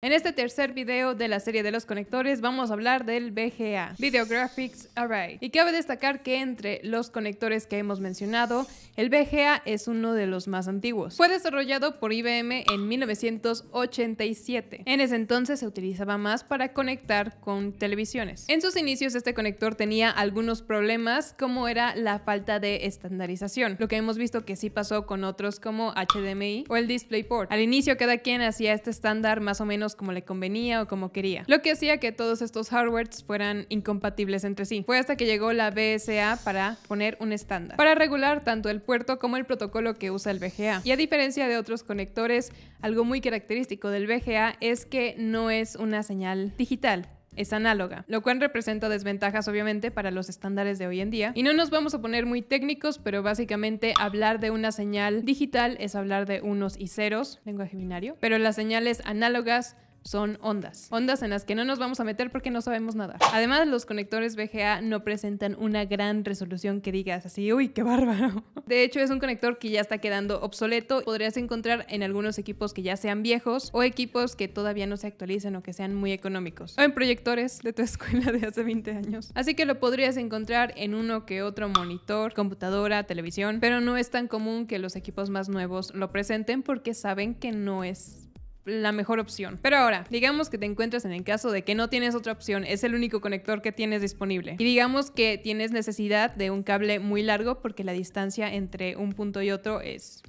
En este tercer video de la serie de los conectores vamos a hablar del VGA, Video Graphics Array. Y cabe destacar que entre los conectores que hemos mencionado, el VGA es uno de los más antiguos. Fue desarrollado por IBM en 1987. En ese entonces se utilizaba más para conectar con televisiones. En sus inicios este conector tenía algunos problemas como era la falta de estandarización, lo que hemos visto que sí pasó con otros como HDMI o el DisplayPort. Al inicio cada quien hacía este estándar más o menos como le convenía o como quería, lo que hacía que todos estos hardwares fueran incompatibles entre sí. Fue hasta que llegó la BSA para poner un estándar, para regular tanto el puerto como el protocolo que usa el VGA. Y a diferencia de otros conectores, algo muy característico del BGA es que no es una señal digital, es análoga, lo cual representa desventajas obviamente para los estándares de hoy en día. Y no nos vamos a poner muy técnicos, pero básicamente hablar de una señal digital es hablar de unos y ceros, lenguaje binario, pero las señales análogas son ondas. Ondas en las que no nos vamos a meter porque no sabemos nada. Además, los conectores VGA no presentan una gran resolución que digas así, uy, qué bárbaro. De hecho, es un conector que ya está quedando obsoleto. Podrías encontrar en algunos equipos que ya sean viejos o equipos que todavía no se actualicen o que sean muy económicos. O en proyectores de tu escuela de hace 20 años. Así que lo podrías encontrar en uno que otro monitor, computadora, televisión, pero no es tan común que los equipos más nuevos lo presenten porque saben que no es la mejor opción. Pero ahora, digamos que te encuentras en el caso de que no tienes otra opción, es el único conector que tienes disponible. Y digamos que tienes necesidad de un cable muy largo porque la distancia entre un punto y otro es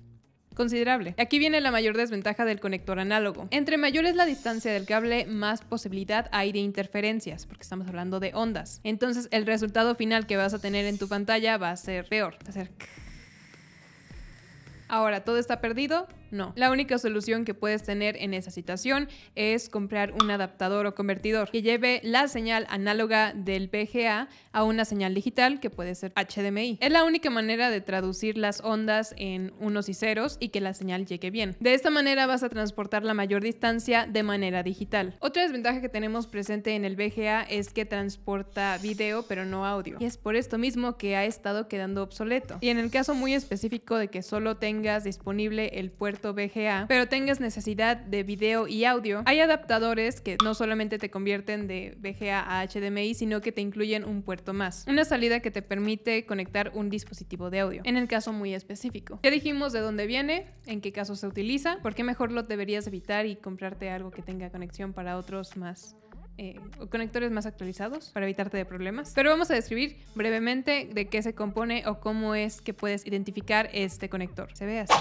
considerable. Aquí viene la mayor desventaja del conector análogo. Entre mayor es la distancia del cable, más posibilidad hay de interferencias, porque estamos hablando de ondas. Entonces, el resultado final que vas a tener en tu pantalla va a ser peor. Va a Ahora, todo está perdido, no. La única solución que puedes tener en esa situación es comprar un adaptador o convertidor que lleve la señal análoga del VGA a una señal digital que puede ser HDMI. Es la única manera de traducir las ondas en unos y ceros y que la señal llegue bien. De esta manera vas a transportar la mayor distancia de manera digital. Otra desventaja que tenemos presente en el VGA es que transporta video pero no audio. Y es por esto mismo que ha estado quedando obsoleto. Y en el caso muy específico de que solo tengas disponible el puerto VGA, pero tengas necesidad de video y audio, hay adaptadores que no solamente te convierten de VGA a HDMI, sino que te incluyen un puerto más, una salida que te permite conectar un dispositivo de audio, en el caso muy específico. Ya dijimos de dónde viene, en qué caso se utiliza, por qué mejor lo deberías evitar y comprarte algo que tenga conexión para otros más eh, conectores más actualizados para evitarte de problemas. Pero vamos a describir brevemente de qué se compone o cómo es que puedes identificar este conector. Se ve así.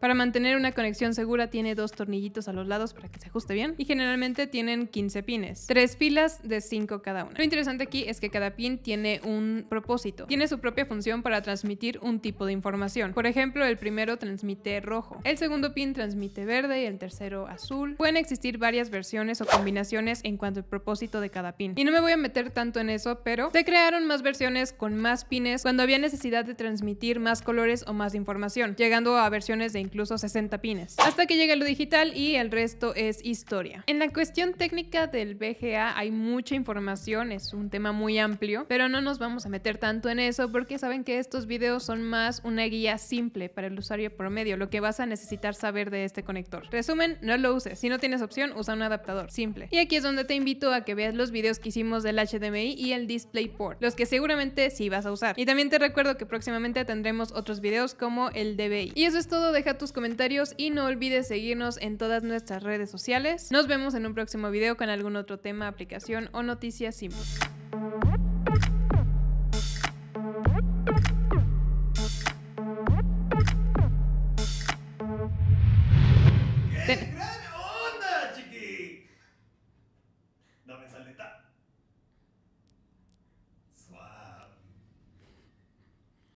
Para mantener una conexión segura tiene dos tornillitos a los lados para que se ajuste bien y generalmente tienen 15 pines, tres filas de 5 cada una. Lo interesante aquí es que cada pin tiene un propósito, tiene su propia función para transmitir un tipo de información. Por ejemplo, el primero transmite rojo, el segundo pin transmite verde y el tercero azul. Pueden existir varias versiones o combinaciones en cuanto al propósito de cada pin. Y no me voy a meter tanto en eso, pero se crearon más versiones con más pines cuando había necesidad de transmitir más colores o más información, llegando a versiones de incluso 60 pines, hasta que llega lo digital y el resto es historia. En la cuestión técnica del BGA hay mucha información, es un tema muy amplio, pero no nos vamos a meter tanto en eso porque saben que estos videos son más una guía simple para el usuario promedio, lo que vas a necesitar saber de este conector. Resumen, no lo uses, si no tienes opción, usa un adaptador, simple. Y aquí es donde te invito a que veas los videos que hicimos del HDMI y el DisplayPort, los que seguramente sí vas a usar. Y también te recuerdo que próximamente tendremos otros videos como el DVI. Y eso es todo, deja tus comentarios y no olvides seguirnos en todas nuestras redes sociales. Nos vemos en un próximo video con algún otro tema, aplicación o noticias simples.